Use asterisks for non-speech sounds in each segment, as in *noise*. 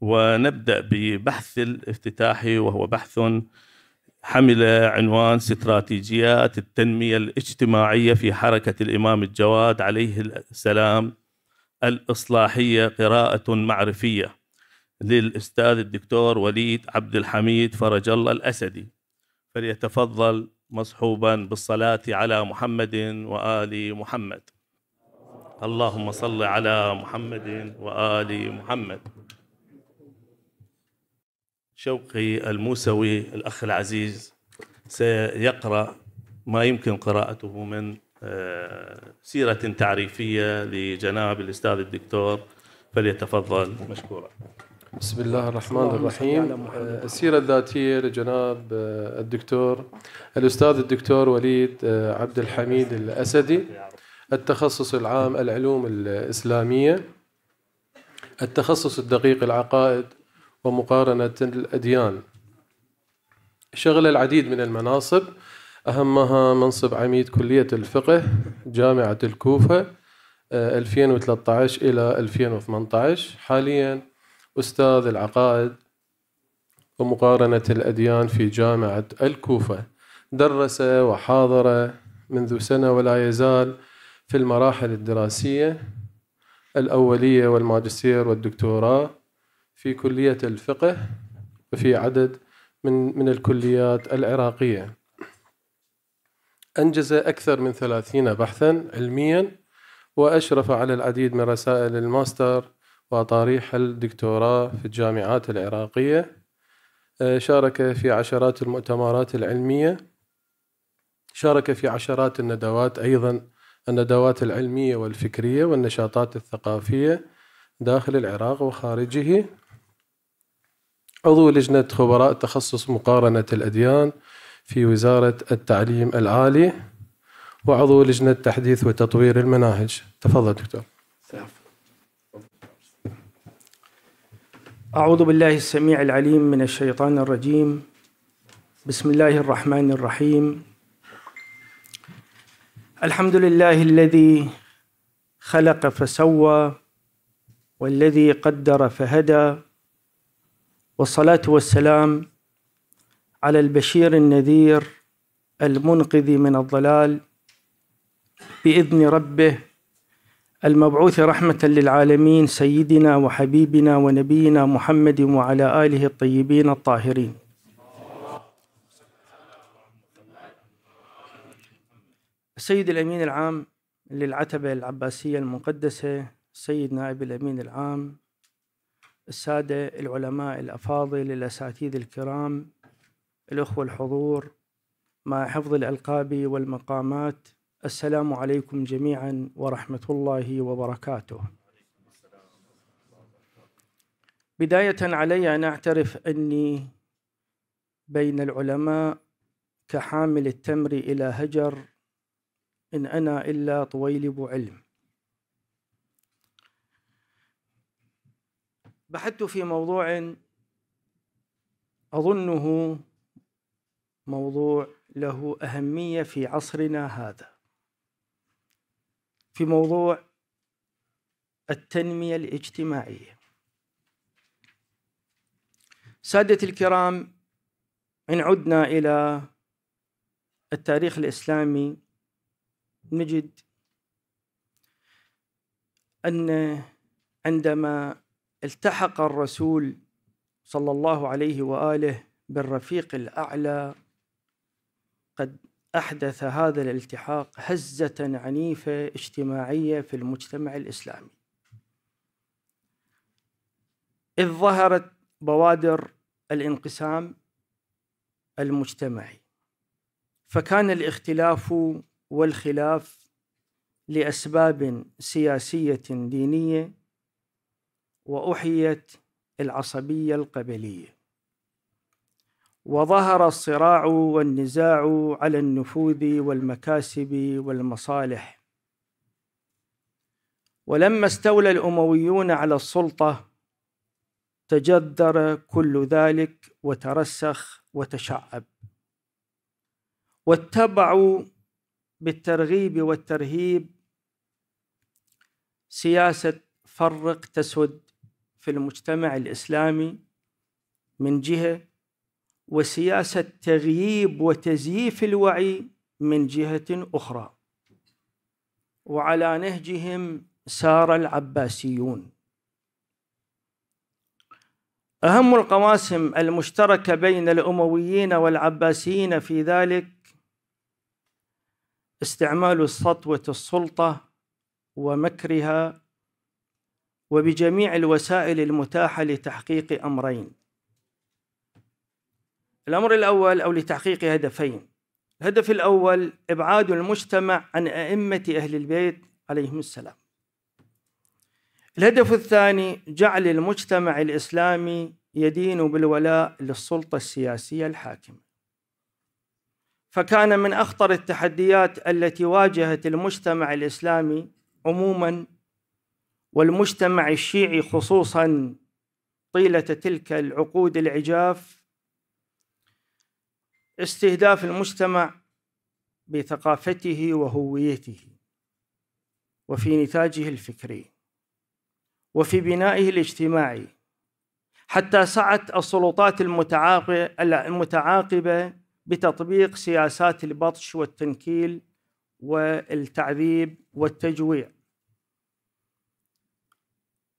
ونبدأ ببحث الافتتاحي وهو بحث حمل عنوان استراتيجيات التنمية الاجتماعية في حركة الإمام الجواد عليه السلام الإصلاحية قراءة معرفية للأستاذ الدكتور وليد عبد الحميد فرج الله الأسدي فليتفضل مصحوبا بالصلاة على محمد وآل محمد اللهم صل على محمد وآل محمد شوقي الموسوي الأخ العزيز سيقرأ ما يمكن قراءته من آه، سيرة تعريفية لجناب الأستاذ الدكتور فليتفضل مشكورا بسم الله الرحمن الرحيم آه، السيرة الذاتية لجناب آه، الدكتور الأستاذ الدكتور وليد عبد الحميد الأسدي التخصص العام العلوم الإسلامية التخصص الدقيق العقائد ومقارنة الأديان شغل العديد من المناصب أهمها منصب عميد كلية الفقه جامعة الكوفة 2013 آه، إلى 2018 حاليا أستاذ العقائد ومقارنة الأديان في جامعة الكوفة درس وحاضر منذ سنة ولا يزال في المراحل الدراسية الأولية والماجستير والدكتوراه في كلية الفقه وفي عدد من من الكليات العراقية أنجز أكثر من ثلاثين بحثا علميا وأشرف على العديد من رسائل الماستر وطريح الدكتوراه في الجامعات العراقية آه، شارك في عشرات المؤتمرات العلمية شارك في عشرات الندوات أيضا الندوات العلمية والفكرية والنشاطات الثقافية داخل العراق وخارجه عضو لجنة خبراء تخصص مقارنة الأديان في وزارة التعليم العالي وعضو لجنة تحديث وتطوير المناهج تفضل دكتور أعوذ بالله السميع العليم من الشيطان الرجيم بسم الله الرحمن الرحيم الحمد لله الذي خلق فسوى والذي قدر فهدى والصلاة والسلام على البشير النذير المنقذ من الضلال بإذن ربه المبعوث رحمة للعالمين سيدنا وحبيبنا ونبينا محمد وعلى آله الطيبين الطاهرين السيد الأمين العام للعتبة العباسية المقدسة سيد نائب الأمين العام السادة العلماء الأفاضل الأساتذة الكرام الأخوة الحضور مع حفظ الألقاب والمقامات السلام عليكم جميعا ورحمة الله وبركاته بداية علي أن أعترف أني بين العلماء كحامل التمر إلى هجر إن أنا إلا طويلب علم بحثت في موضوع أظنه موضوع له أهمية في عصرنا هذا في موضوع التنمية الاجتماعية سادة الكرام إن عدنا إلى التاريخ الإسلامي نجد أن عندما التحق الرسول صلى الله عليه واله بالرفيق الاعلى قد احدث هذا الالتحاق هزه عنيفه اجتماعيه في المجتمع الاسلامي اذ ظهرت بوادر الانقسام المجتمعي فكان الاختلاف والخلاف لاسباب سياسيه دينيه واحيت العصبيه القبليه وظهر الصراع والنزاع على النفوذ والمكاسب والمصالح ولما استولى الامويون على السلطه تجذر كل ذلك وترسخ وتشعب واتبعوا بالترغيب والترهيب سياسه فرق تسد في المجتمع الاسلامي من جهه وسياسه تغييب وتزييف الوعي من جهه اخرى وعلى نهجهم سار العباسيون اهم القواسم المشتركه بين الامويين والعباسيين في ذلك استعمال سطوه السلطه ومكرها وبجميع الوسائل المتاحة لتحقيق أمرين الأمر الأول أو لتحقيق هدفين الهدف الأول إبعاد المجتمع عن أئمة أهل البيت عليهم السلام الهدف الثاني جعل المجتمع الإسلامي يدين بالولاء للسلطة السياسية الحاكمة فكان من أخطر التحديات التي واجهت المجتمع الإسلامي عموما والمجتمع الشيعي خصوصا طيلة تلك العقود العجاف استهداف المجتمع بثقافته وهويته وفي نتاجه الفكري وفي بنائه الاجتماعي حتى سعت السلطات المتعاقبة بتطبيق سياسات البطش والتنكيل والتعذيب والتجويع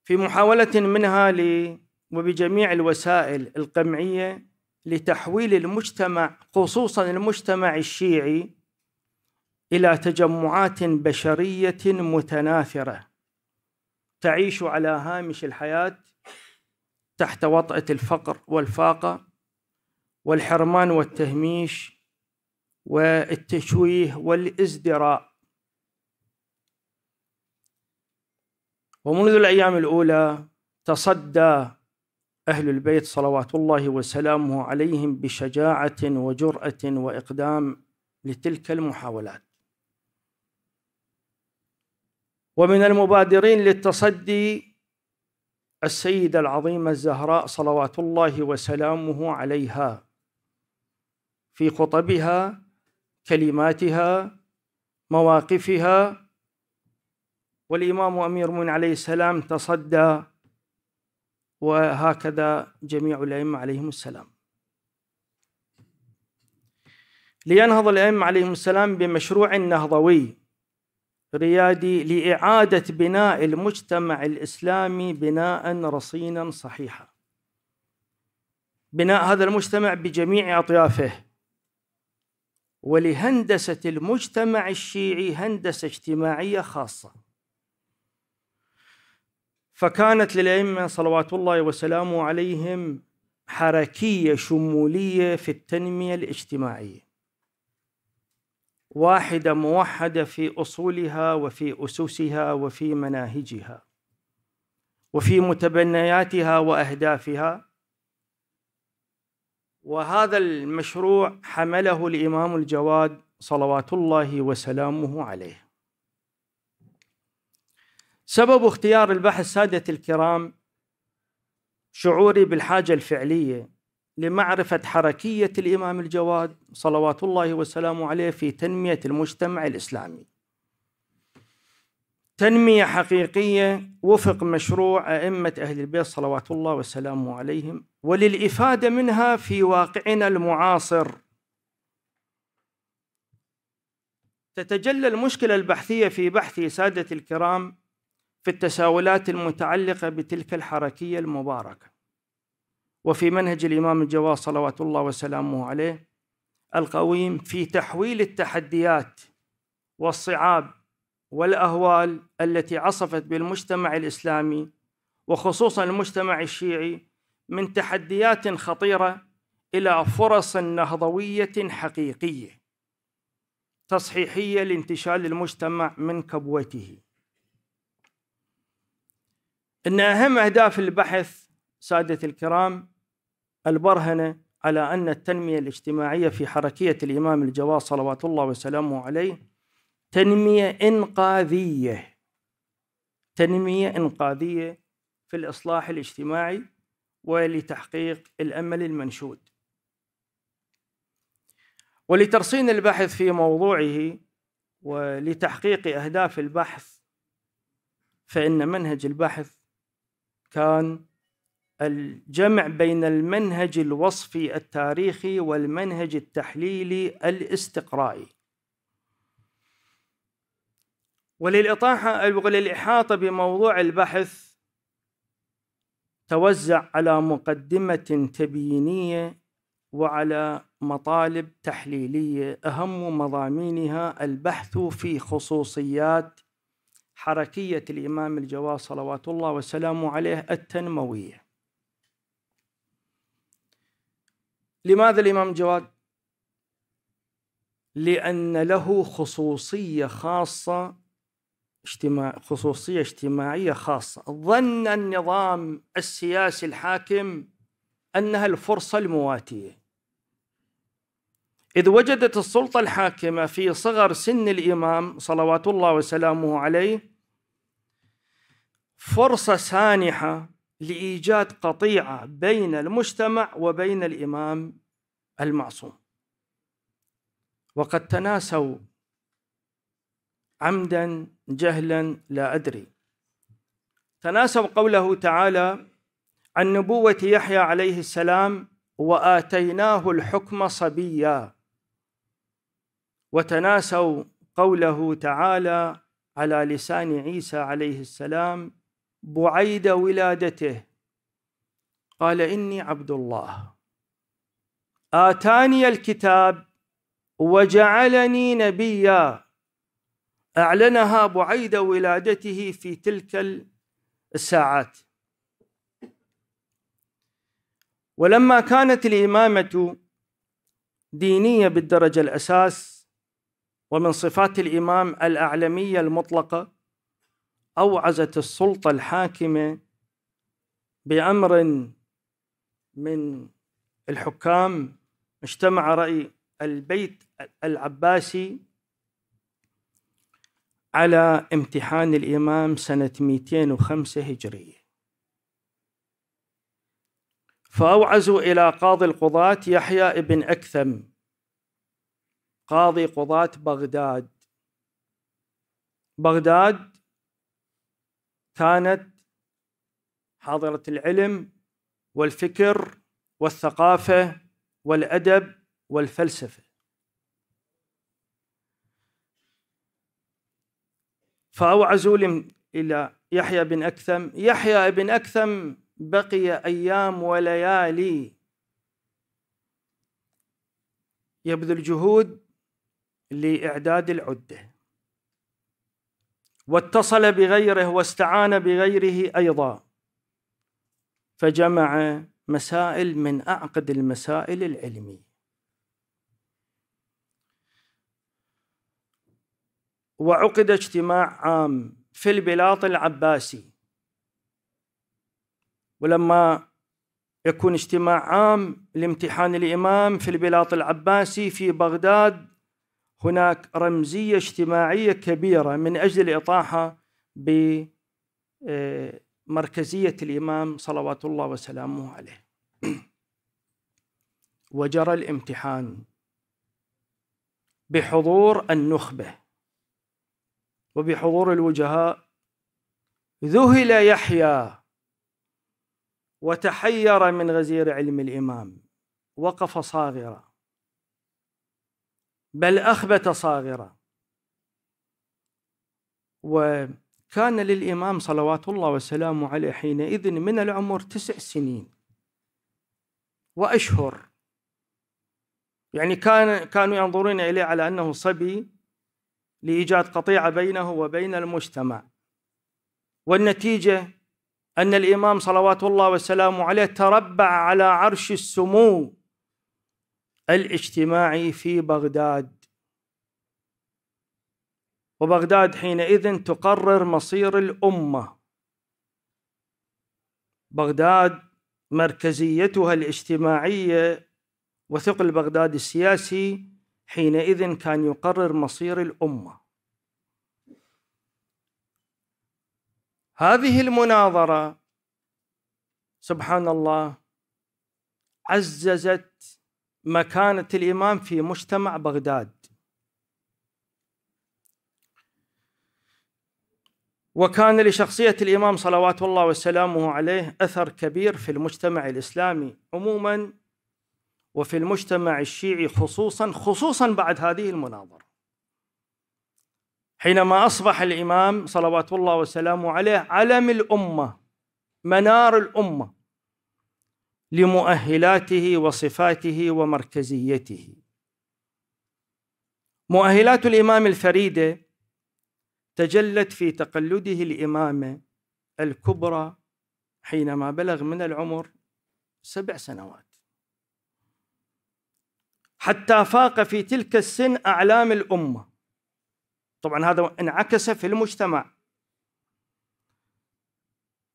في محاولة منها ل وبجميع الوسائل القمعية لتحويل المجتمع خصوصا المجتمع الشيعي إلى تجمعات بشرية متناثرة تعيش على هامش الحياة تحت وطأة الفقر والفاقة والحرمان والتهميش والتشويه والازدراء ومنذ الأيام الأولى تصدى أهل البيت صلوات الله وسلامه عليهم بشجاعة وجرأة وإقدام لتلك المحاولات ومن المبادرين للتصدي السيدة العظيمة الزهراء صلوات الله وسلامه عليها في خطبها كلماتها مواقفها والإمام أمير من عليه السلام تصدى وهكذا جميع الأئمة عليهم السلام لينهض الأئمة عليهم السلام بمشروع نهضوي ريادي لإعادة بناء المجتمع الإسلامي بناء رصينا صحيحا بناء هذا المجتمع بجميع أطيافه ولهندسة المجتمع الشيعي هندسة اجتماعية خاصة فكانت للأئمة صلوات الله وسلامه عليهم حركية شمولية في التنمية الاجتماعية واحدة موحدة في أصولها وفي أسسها وفي مناهجها وفي متبنياتها وأهدافها وهذا المشروع حمله الإمام الجواد صلوات الله وسلامه عليه سبب اختيار البحث سادة الكرام شعوري بالحاجة الفعلية لمعرفة حركية الإمام الجواد صلوات الله وسلامه عليه في تنمية المجتمع الإسلامي تنمية حقيقية وفق مشروع أئمة أهل البيت صلوات الله وسلامه عليهم وللإفادة منها في واقعنا المعاصر تتجلى المشكلة البحثية في بحث سادة الكرام في التساؤلات المتعلقة بتلك الحركية المباركة وفي منهج الإمام الجواد صلوات الله وسلامه عليه القويم في تحويل التحديات والصعاب والأهوال التي عصفت بالمجتمع الإسلامي وخصوصا المجتمع الشيعي من تحديات خطيرة إلى فرص نهضوية حقيقية تصحيحية لانتشال المجتمع من كبوته ان اهم اهداف البحث ساده الكرام البرهنه على ان التنميه الاجتماعيه في حركيه الامام الجواد صلوات الله وسلامه عليه تنميه انقاذيه تنميه انقاذيه في الاصلاح الاجتماعي ولتحقيق الامل المنشود ولترصين البحث في موضوعه ولتحقيق اهداف البحث فان منهج البحث كان الجمع بين المنهج الوصفي التاريخي والمنهج التحليلي الاستقرائي وللإطاحة وللإحاطة بموضوع البحث توزع على مقدمة تبيينية وعلى مطالب تحليلية أهم مضامينها البحث في خصوصيات حركية الإمام الجواد صلوات الله وسلامه عليه التنموية لماذا الإمام جواد؟ لأن له خصوصية خاصة اجتماع خصوصية اجتماعية خاصة ظن النظام السياسي الحاكم أنها الفرصة المواتية إذ وجدت السلطة الحاكمة في صغر سن الإمام صلوات الله وسلامه عليه فرصة سانحة لإيجاد قطيعة بين المجتمع وبين الإمام المعصوم وقد تناسوا عمدا جهلا لا أدري تناسوا قوله تعالى عن نبوة يحيى عليه السلام وآتيناه الحكم صبيا وتناسوا قوله تعالى على لسان عيسى عليه السلام بعيد ولادته قال إني عبد الله آتاني الكتاب وجعلني نبيا أعلنها بعيد ولادته في تلك الساعات ولما كانت الإمامة دينية بالدرجة الأساس ومن صفات الإمام الأعلمية المطلقة اوعزت السلطه الحاكمه بامر من الحكام اجتمع راي البيت العباسي على امتحان الامام سنه 205 هجريه فاوعزوا الى قاضي القضاه يحيى ابن اكثم قاضي قضاه بغداد بغداد كانت حاضرة العلم والفكر والثقافة والأدب والفلسفة فأوعزوا إلى يحيى بن أكثم يحيى بن أكثم بقي أيام وليالي يبذل جهود لإعداد العدة واتصل بغيره واستعان بغيره ايضا فجمع مسائل من اعقد المسائل العلميه وعقد اجتماع عام في البلاط العباسي ولما يكون اجتماع عام لامتحان الامام في البلاط العباسي في بغداد هناك رمزية اجتماعية كبيرة من أجل الإطاحة بمركزية آه، الإمام صلوات الله وسلامه عليه *clears throat* وجرى الامتحان بحضور النخبة وبحضور الوجهاء ذهل يحيى وتحير من غزير علم الإمام وقف صاغرا بل أخبت صاغرة وكان للإمام صلوات الله وسلامه عليه حينئذ من العمر تسع سنين وأشهر يعني كان كانوا ينظرون إليه على أنه صبي لإيجاد قطيعة بينه وبين المجتمع والنتيجة أن الإمام صلوات الله وسلامه عليه تربع على عرش السمو الاجتماعي في بغداد وبغداد حينئذ تقرر مصير الامه بغداد مركزيتها الاجتماعيه وثقل بغداد السياسي حينئذ كان يقرر مصير الامه هذه المناظره سبحان الله عززت مكانة الإمام في مجتمع بغداد وكان لشخصية الإمام صلوات الله وسلامه عليه أثر كبير في المجتمع الإسلامي عموما وفي المجتمع الشيعي خصوصا خصوصا بعد هذه المناظرة حينما أصبح الإمام صلوات الله وسلامه عليه علم الأمة منار الأمة لمؤهلاته وصفاته ومركزيته مؤهلات الامام الفريده تجلت في تقلده الامامه الكبرى حينما بلغ من العمر سبع سنوات حتى فاق في تلك السن اعلام الامه طبعا هذا انعكس في المجتمع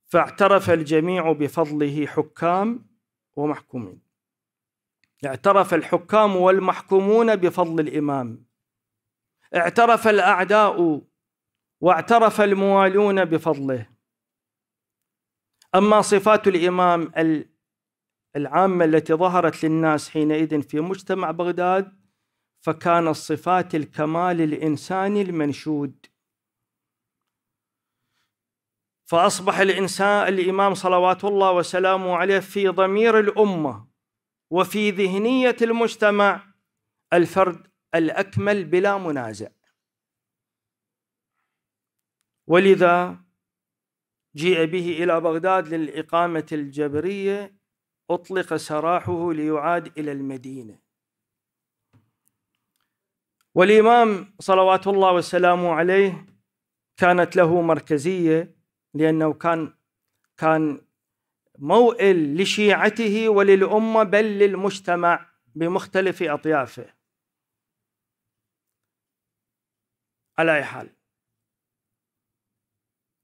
فاعترف الجميع بفضله حكام ومحكومين اعترف الحكام والمحكومون بفضل الإمام اعترف الأعداء واعترف الموالون بفضله أما صفات الإمام العامة التي ظهرت للناس حينئذ في مجتمع بغداد فكانت صفات الكمال الإنساني المنشود فأصبح الإنسان الإمام صلوات الله وسلامه عليه في ضمير الأمة وفي ذهنية المجتمع الفرد الأكمل بلا منازع ولذا جيء به إلى بغداد للإقامة الجبرية أطلق سراحه ليعاد إلى المدينة والإمام صلوات الله وسلامه عليه كانت له مركزية لأنه كان كان موئل لشيعته وللأمة بل للمجتمع بمختلف أطيافه على أي حال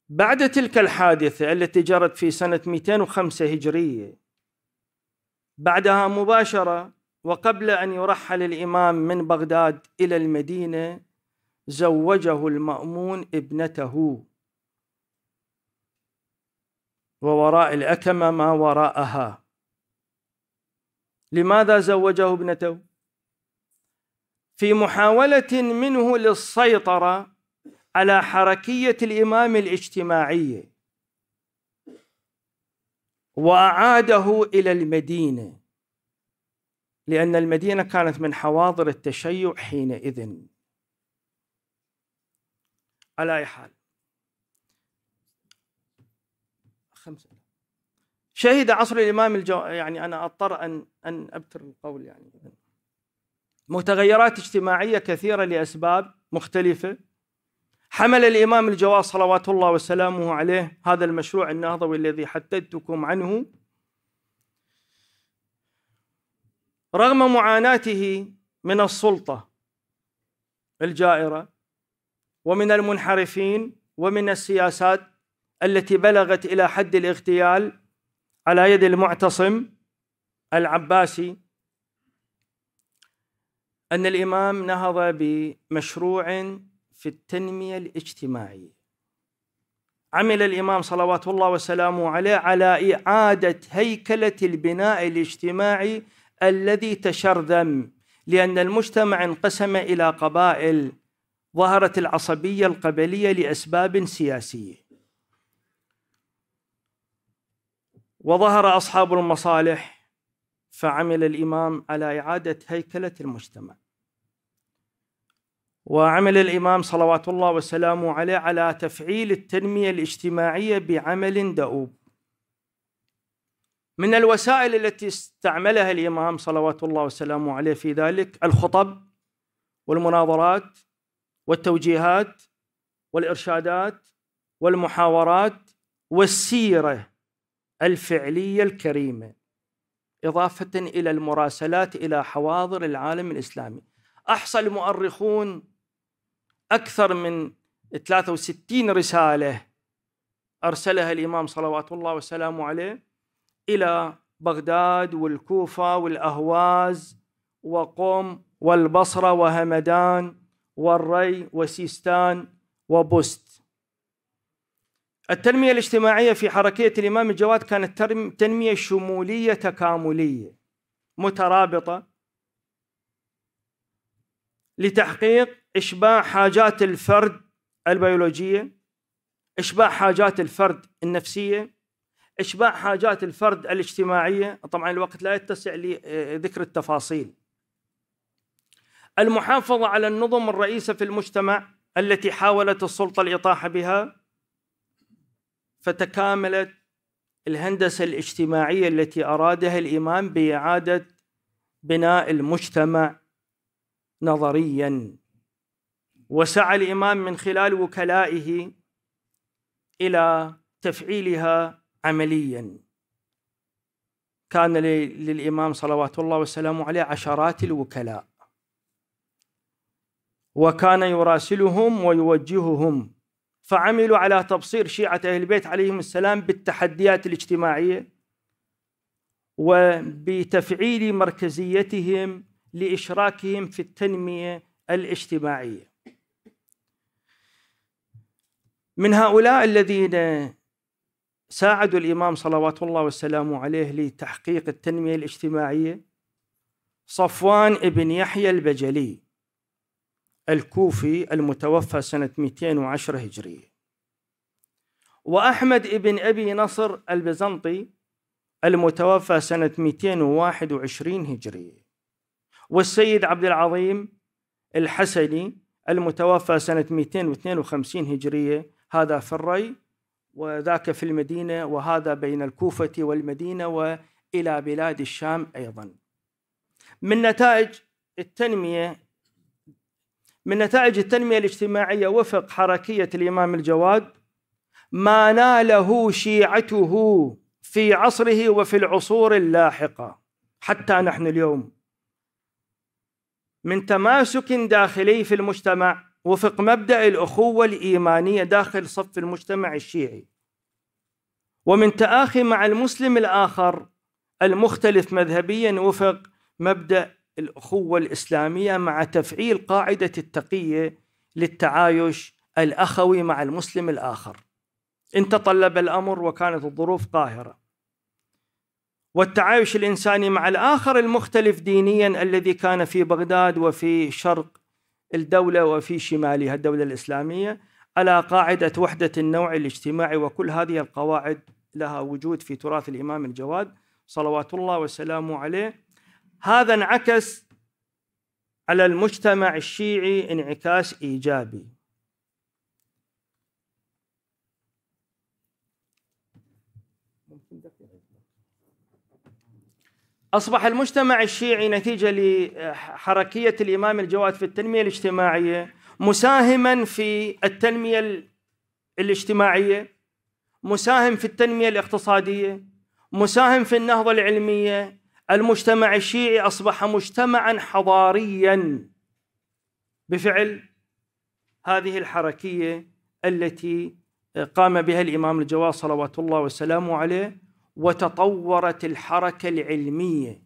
بعد تلك الحادثة التي جرت في سنة 205 هجرية بعدها مباشرة وقبل أن يرحل الإمام من بغداد إلى المدينة زوجه المأمون ابنته ووراء الأكمة ما وراءها لماذا زوجه ابنته في محاولة منه للسيطرة على حركية الإمام الاجتماعية وأعاده إلى المدينة لأن المدينة كانت من حواضر التشيع حينئذ على أي حال شهد عصر الامام الجو... يعني انا اضطر ان ان ابتر القول يعني متغيرات اجتماعيه كثيره لاسباب مختلفه حمل الامام الجواد صلوات الله وسلامه عليه هذا المشروع النهضوي الذي حدثتكم عنه رغم معاناته من السلطه الجائره ومن المنحرفين ومن السياسات التي بلغت الى حد الاغتيال على يد المعتصم العباسي أن الإمام نهض بمشروع في التنمية الاجتماعية عمل الإمام صلوات الله وسلامه عليه على إعادة هيكلة البناء الاجتماعي الذي تشرذم لأن المجتمع انقسم إلى قبائل ظهرت العصبية القبلية لأسباب سياسية وظهر أصحاب المصالح فعمل الإمام على إعادة هيكلة المجتمع وعمل الإمام صلوات الله وسلامه عليه على تفعيل التنمية الاجتماعية بعمل دؤوب من الوسائل التي استعملها الإمام صلوات الله وسلامه عليه في ذلك الخطب والمناظرات والتوجيهات والإرشادات والمحاورات والسيرة الفعلية الكريمة إضافة إلى المراسلات إلى حواضر العالم الإسلامي أحصى المؤرخون أكثر من 63 رسالة أرسلها الإمام صلوات الله وسلامه عليه إلى بغداد والكوفة والأهواز وقوم والبصرة وهمدان والري وسيستان وبست التنمية الاجتماعية في حركية الإمام الجواد كانت تنمية شمولية تكاملية مترابطة لتحقيق إشباع حاجات الفرد البيولوجية إشباع حاجات الفرد النفسية إشباع حاجات الفرد الاجتماعية طبعا الوقت لا يتسع لذكر التفاصيل المحافظة على النظم الرئيسة في المجتمع التي حاولت السلطة الإطاحة بها فتكاملت الهندسة الاجتماعية التي أرادها الإمام بإعادة بناء المجتمع نظريا وسعى الإمام من خلال وكلائه إلى تفعيلها عمليا كان للإمام صلوات الله وسلامه عليه عشرات الوكلاء وكان يراسلهم ويوجههم فعملوا على تبصير شيعة أهل البيت عليهم السلام بالتحديات الاجتماعية وبتفعيل مركزيتهم لإشراكهم في التنمية الاجتماعية من هؤلاء الذين ساعدوا الإمام صلوات الله وسلامه عليه لتحقيق التنمية الاجتماعية صفوان بن يحيى البجلي الكوفي المتوفى سنة 210 هجرية وأحمد بن أبي نصر البيزنطي المتوفى سنة 221 هجرية والسيد عبد العظيم الحسني المتوفى سنة 252 هجرية هذا في الري وذاك في المدينة وهذا بين الكوفة والمدينة وإلى بلاد الشام أيضا من نتائج التنمية من نتائج التنمية الاجتماعية وفق حركية الإمام الجواد ما ناله شيعته في عصره وفي العصور اللاحقة حتى نحن اليوم من تماسك داخلي في المجتمع وفق مبدأ الأخوة الإيمانية داخل صف المجتمع الشيعي ومن تآخي مع المسلم الآخر المختلف مذهبيا وفق مبدأ الأخوة الإسلامية مع تفعيل قاعدة التقية للتعايش الأخوي مع المسلم الآخر إن تطلب الأمر وكانت الظروف قاهرة والتعايش الإنساني مع الآخر المختلف دينيا الذي كان في بغداد وفي شرق الدولة وفي شمالها الدولة الإسلامية على قاعدة وحدة النوع الاجتماعي وكل هذه القواعد لها وجود في تراث الإمام الجواد صلوات الله وسلامه عليه هذا انعكس على المجتمع الشيعي انعكاس ايجابي أصبح المجتمع الشيعي نتيجة لحركية الإمام الجواد في التنمية الاجتماعية مساهما في التنمية الاجتماعية مساهم في التنمية الاقتصادية مساهم في النهضة العلمية المجتمع الشيعي اصبح مجتمعا حضاريا بفعل هذه الحركيه التي قام بها الامام الجواد صلوات الله وسلامه عليه وتطورت الحركه العلميه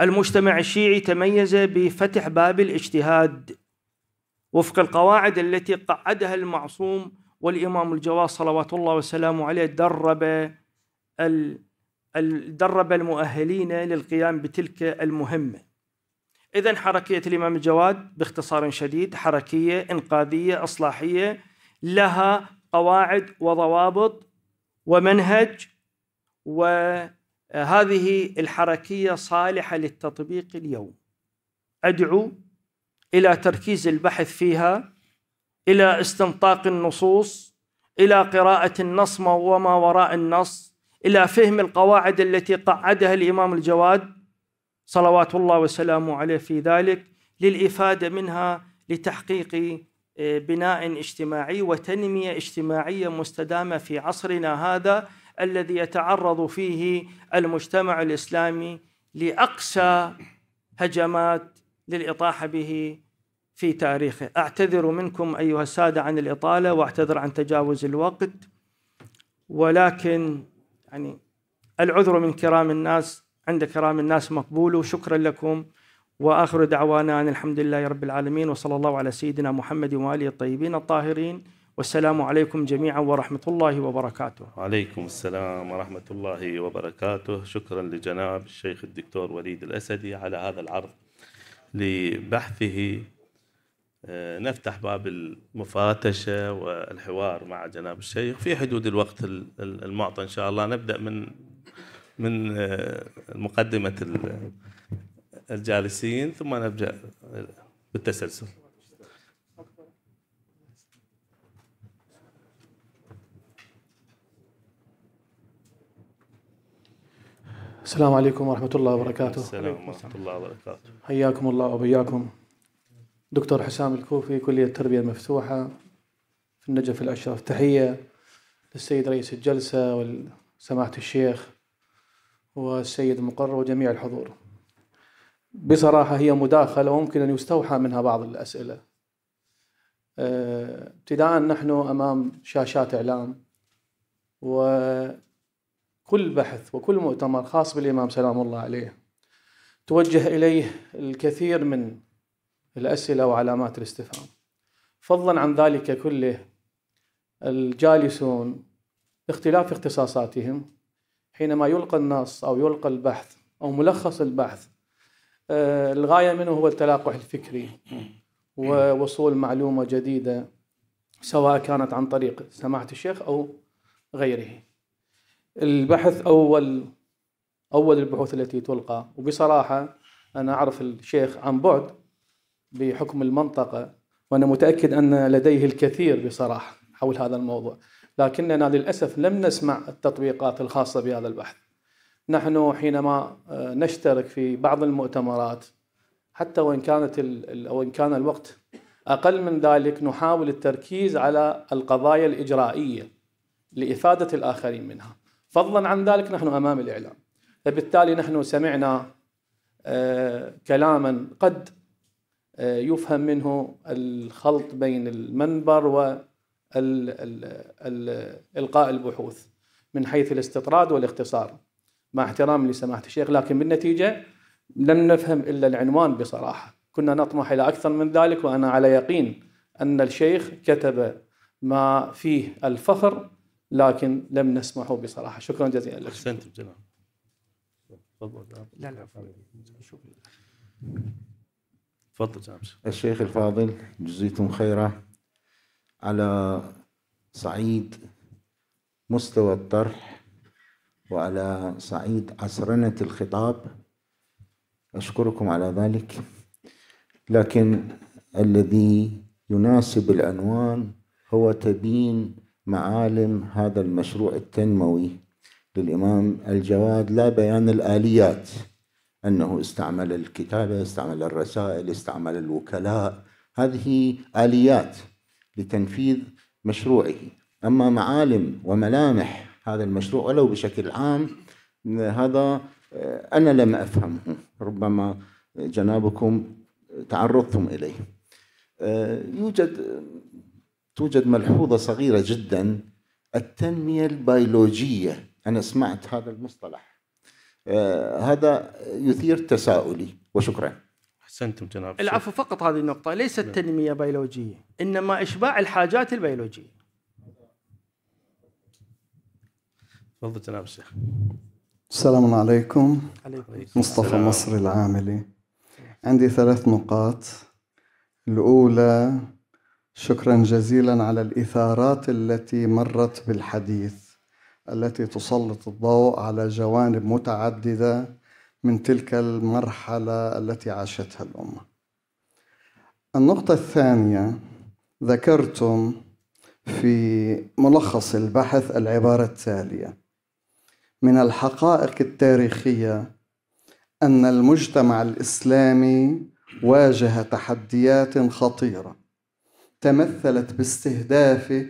المجتمع الشيعي تميز بفتح باب الاجتهاد وفق القواعد التي قعدها المعصوم والامام الجواد صلوات الله وسلامه عليه درب درب المؤهلين للقيام بتلك المهمة إذا حركية الإمام الجواد باختصار شديد حركية إنقاذية إصلاحية لها قواعد وضوابط ومنهج وهذه الحركية صالحة للتطبيق اليوم أدعو إلى تركيز البحث فيها إلى استنطاق النصوص إلى قراءة النص وما وراء النص إلى فهم القواعد التي قعدها الإمام الجواد صلوات الله وسلامه عليه في ذلك للإفادة منها لتحقيق آه، بناء اجتماعي وتنمية اجتماعية مستدامة في عصرنا هذا الذي يتعرض فيه المجتمع الإسلامي لأقسى هجمات للإطاحة به في تاريخه أعتذر منكم أيها السادة عن الإطالة وأعتذر عن تجاوز الوقت ولكن يعني العذر من كرام الناس عند كرام الناس مقبول وشكرا لكم واخر دعوانا ان الحمد لله رب العالمين وصلى الله على سيدنا محمد واله الطيبين الطاهرين والسلام عليكم جميعا ورحمه الله وبركاته. وعليكم السلام ورحمه الله وبركاته، شكرا لجناب الشيخ الدكتور وليد الاسدي على هذا العرض لبحثه آه، نفتح باب المفاتشة والحوار مع جناب الشيخ في حدود الوقت المعطى إن شاء الله نبدأ من من آه، مقدمة الجالسين ثم نبدأ بالتسلسل السلام عليكم ورحمة الله وبركاته السلام ورحمة الله وبركاته حياكم الله وبياكم دكتور حسام الكوفي كلية التربية المفتوحة في النجف الأشرف تحية للسيد رئيس الجلسة وسماحة الشيخ والسيد المقرر وجميع الحضور بصراحة هي مداخلة وممكن أن يستوحى منها بعض الأسئلة آه، ابتداء نحن أمام شاشات إعلام وكل بحث وكل مؤتمر خاص بالإمام سلام الله عليه توجه إليه الكثير من الأسئلة وعلامات الاستفهام فضلا عن ذلك كله الجالسون باختلاف اختصاصاتهم حينما يلقى النص أو يلقى البحث أو ملخص البحث آه، الغاية منه هو التلاقح الفكري ووصول معلومة جديدة سواء كانت عن طريق سماحة الشيخ أو غيره البحث أول أول البحوث التي تلقى وبصراحة أنا أعرف الشيخ عن بعد بحكم المنطقة وأنا متأكد أن لديه الكثير بصراحة حول هذا الموضوع لكننا للأسف لم نسمع التطبيقات الخاصة بهذا البحث نحن حينما آه، نشترك في بعض المؤتمرات حتى وإن كانت أو إن كان الوقت أقل من ذلك نحاول التركيز على القضايا الإجرائية لإفادة الآخرين منها فضلا عن ذلك نحن أمام الإعلام فبالتالي نحن سمعنا آه، كلاما قد آه، يفهم منه الخلط بين المنبر والقاء البحوث من حيث الاستطراد والاختصار مع احترام لسماحه الشيخ لكن بالنتيجه لم نفهم الا العنوان بصراحه كنا نطمح الى اكثر من ذلك وانا على يقين ان الشيخ كتب ما فيه الفخر لكن لم نسمحه بصراحه شكرا جزيلا لك احسنتم جماعه لا لا تفضل الشيخ الفاضل جزيتم خيرا على صعيد مستوى الطرح وعلى صعيد عصرنة الخطاب أشكركم على ذلك لكن الذي يناسب العنوان هو تبين معالم هذا المشروع التنموي للإمام الجواد لا بيان الآليات أنه استعمل الكتابة استعمل الرسائل استعمل الوكلاء هذه آليات لتنفيذ مشروعه أما معالم وملامح هذا المشروع ولو بشكل عام هذا أنا لم أفهمه ربما جنابكم تعرضتم إليه يوجد توجد ملحوظة صغيرة جدا التنمية البيولوجية أنا سمعت هذا المصطلح آه، هذا يثير تساؤلي وشكرا احسنتم جناب العفو فقط هذه النقطه ليست نعم. تنميه بيولوجيه انما اشباع الحاجات البيولوجيه تفضل جناب الشيخ السلام عليكم مصطفى السلام. مصري العاملي عندي ثلاث نقاط الأولى شكرا جزيلا على الإثارات التي مرت بالحديث التي تسلط الضوء على جوانب متعدده من تلك المرحله التي عاشتها الامه النقطه الثانيه ذكرتم في ملخص البحث العباره التاليه من الحقائق التاريخيه ان المجتمع الاسلامي واجه تحديات خطيره تمثلت باستهدافه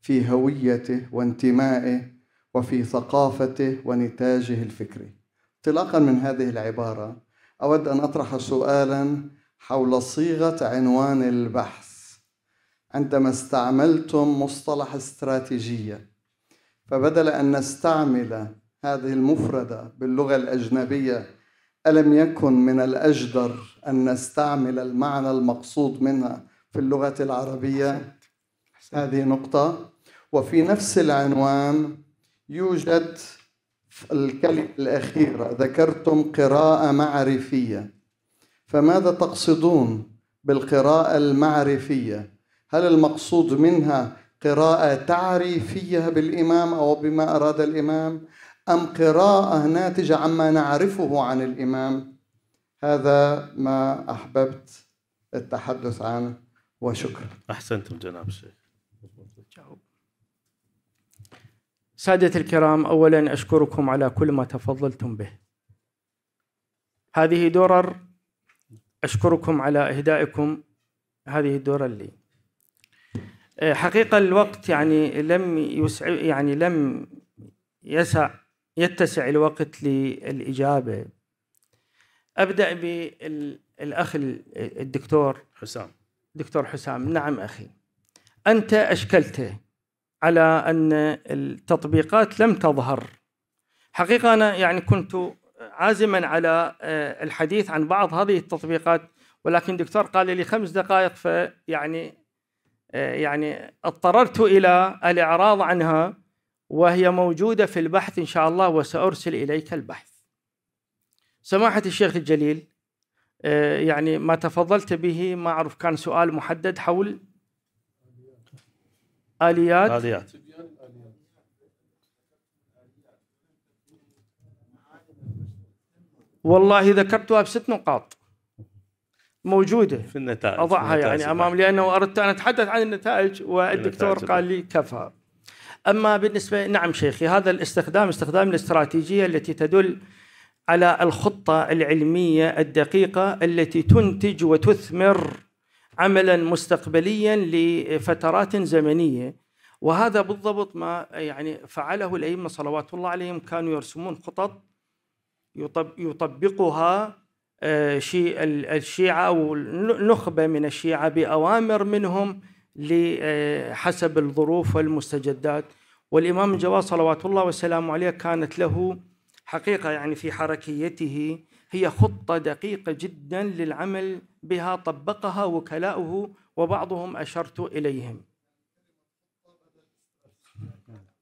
في هويته وانتمائه وفي ثقافته ونتاجه الفكري انطلاقا من هذه العباره اود ان اطرح سؤالا حول صيغه عنوان البحث عندما استعملتم مصطلح استراتيجيه فبدل ان نستعمل هذه المفرده باللغه الاجنبيه الم يكن من الاجدر ان نستعمل المعنى المقصود منها في اللغه العربيه هذه نقطه وفي نفس العنوان يوجد الكلمة الأخيرة ذكرتم قراءة معرفية فماذا تقصدون بالقراءة المعرفية؟ هل المقصود منها قراءة تعريفية بالإمام أو بما أراد الإمام أم قراءة ناتجة عما نعرفه عن الإمام هذا ما أحببت التحدث عنه وشكرا أحسنتم جناب الشيخ سادة الكرام أولا أشكركم على كل ما تفضلتم به هذه درر أشكركم على إهدائكم هذه الدورة اللي آه، حقيقة الوقت يعني لم يسع يعني لم يسع يتسع الوقت للإجابة أبدأ بالأخ الدكتور حسام دكتور حسام نعم أخي أنت أشكلته على ان التطبيقات لم تظهر حقيقه انا يعني كنت عازما على آه، الحديث عن بعض هذه التطبيقات ولكن دكتور قال لي خمس دقائق فيعني آه، يعني اضطررت الى الاعراض عنها وهي موجوده في البحث ان شاء الله وسارسل اليك البحث. سماحه الشيخ الجليل آه، يعني ما تفضلت به ما اعرف كان سؤال محدد حول آليات آليات والله ذكرتها بست نقاط موجوده في النتائج اضعها يعني النتائج يعني امام لانه اردت ان اتحدث عن النتائج والدكتور قال لي كفى اما بالنسبه نعم شيخي هذا الاستخدام استخدام الاستراتيجيه التي تدل على الخطه العلميه الدقيقه التي تنتج وتثمر عملا مستقبليا لفترات زمنيه وهذا بالضبط ما يعني فعله الائمه صلوات الله عليهم كانوا يرسمون خطط يطبقها آه، الشيعه او نخبه من الشيعه باوامر منهم آه، حسب الظروف والمستجدات والامام الجواد صلوات الله وسلامه عليه كانت له حقيقه يعني في حركيته هي خطة دقيقة جدا للعمل بها طبقها وكلاؤه وبعضهم أشرت إليهم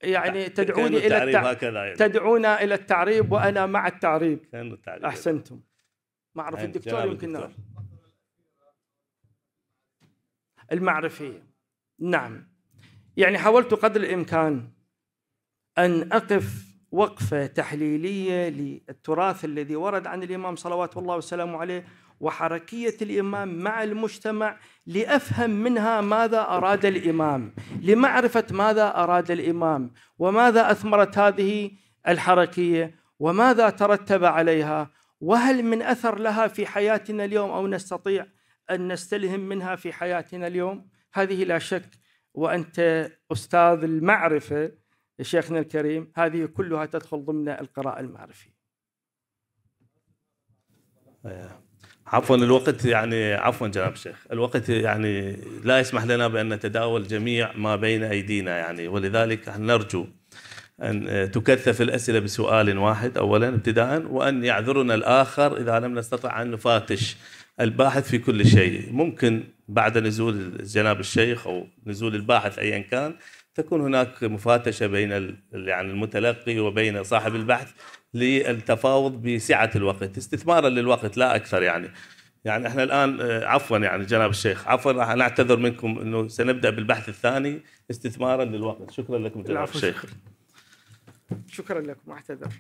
يعني تدعوني إلى التع... يعني. تدعونا إلى التعريب وأنا مع التعريب أحسنتم ما أعرف نعم، الدكتور يمكن المعرفية نعم يعني حاولت قدر الإمكان أن أقف وقفة تحليلية للتراث الذي ورد عن الإمام صلوات الله وسلامه عليه وحركية الإمام مع المجتمع لأفهم منها ماذا أراد الإمام لمعرفة ماذا أراد الإمام وماذا أثمرت هذه الحركية وماذا ترتب عليها وهل من أثر لها في حياتنا اليوم أو نستطيع أن نستلهم منها في حياتنا اليوم هذه لا شك وأنت أستاذ المعرفة يا شيخنا الكريم هذه كلها تدخل ضمن القراءة المعرفية عفوا الوقت يعني عفوا جناب الشيخ الوقت يعني لا يسمح لنا بأن نتداول جميع ما بين أيدينا يعني ولذلك نرجو أن تكثف الأسئلة بسؤال واحد أولا ابتداء وأن يعذرنا الآخر إذا لم نستطع أن نفاتش الباحث في كل شيء ممكن بعد نزول جناب الشيخ أو نزول الباحث أيا كان تكون هناك مفاتشه بين يعني المتلقي وبين صاحب البحث للتفاوض بسعه الوقت استثمارا للوقت لا اكثر يعني يعني احنا الان آه، عفوا يعني جناب الشيخ عفوا راح نعتذر منكم انه سنبدا بالبحث الثاني استثمارا للوقت شكرا لكم جناب الشيخ شكرا لكم اعتذر